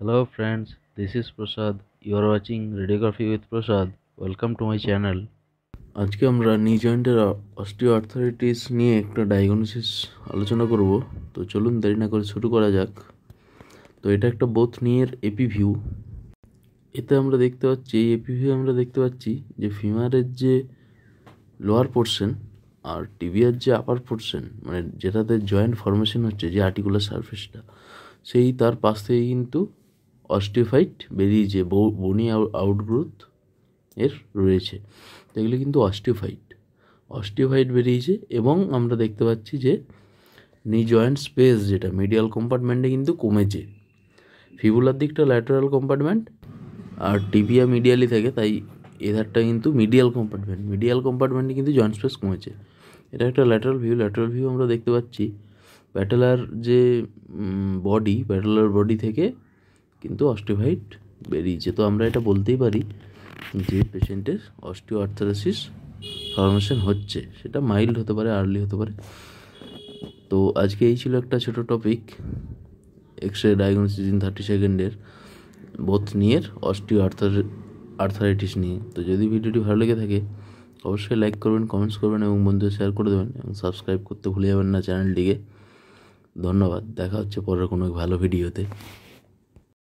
Hello friends, this is Prasad. You are watching Radiography with Prasad. Welcome to my channel. আজকে আমরা নি জয়েন্টের osteo arthritis নিয়ে একটা ডায়াগনোসিস আলোচনা করব তো চলুন দেরি না করে শুরু করা যাক তো এটা একটা বোথ নিয়ের এপি ভিউ এতে আমরা দেখতে পাচ্ছি এই এপি ভিউ আমরা দেখতে পাচ্ছি যে ফিমারের যে লোয়ার পোর্শন আর টিবিয়ার যে আপার পোর্শন মানে যেটাতে জয়েন্ট ফর্মেশন হচ্ছে যে আর্টিকুলার সারফেসটা সেই তার পাশ থেকে কিন্তু অস্টিফাইট বেরিয়েছে বনি আউটগ্রোথ এর রয়েছে এগুলো কিন্তু অস্টিফাইট অস্টিফাইট বেরিয়েছে এবং আমরা দেখতে পাচ্ছি যে নি জয়েন্ট স্পেস যেটা মিডিয়াল কম্পার্টমেন্টে কিন্তু কমেছে ফিবুলার দিকটা ল্যাটারাল কম্পার্টমেন্ট আর টিপিয়া মিডিয়ালি থাকে তাই এধারটা কিন্তু মিডিয়াল কম্পার্টমেন্ট মিডিয়াল কম্পার্টমেন্টে কিন্তু জয়েন্ট স্পেস কমেছে এটা একটা ল্যাটারাল ভিউ ল্যাটারাল ভিউ আমরা দেখতে পাচ্ছি প্যাটেলার যে বডি প্যাটেলার বডি থেকে কিন্তু অস্টিভাইট বেরিয়েছে তো আমরা এটা বলতেই পারি যে পেশেন্টের অস্টিও আর্থারাসিস ফর্মেশন হচ্ছে সেটা মাইল্ড হতে পারে আর্লি হতে পারে তো আজকে এই ছিল একটা ছোট topic X ray diagnosis in thirty সেকেন্ডের বোথ নিয়ে অস্টিও আর্থার আর্থারাইটিস নিয়ে তো যদি ভিডিওটি ভালো লেগে থাকে অবশ্যই লাইক করবেন কমেন্টস করবেন এবং বন্ধুদের শেয়ার করে দেবেন এবং সাবস্ক্রাইব করতে ভুলে যাবেন না চ্যানেলটিকে ধন্যবাদ দেখা হচ্ছে পরের কোনো ভালো ভিডিওতে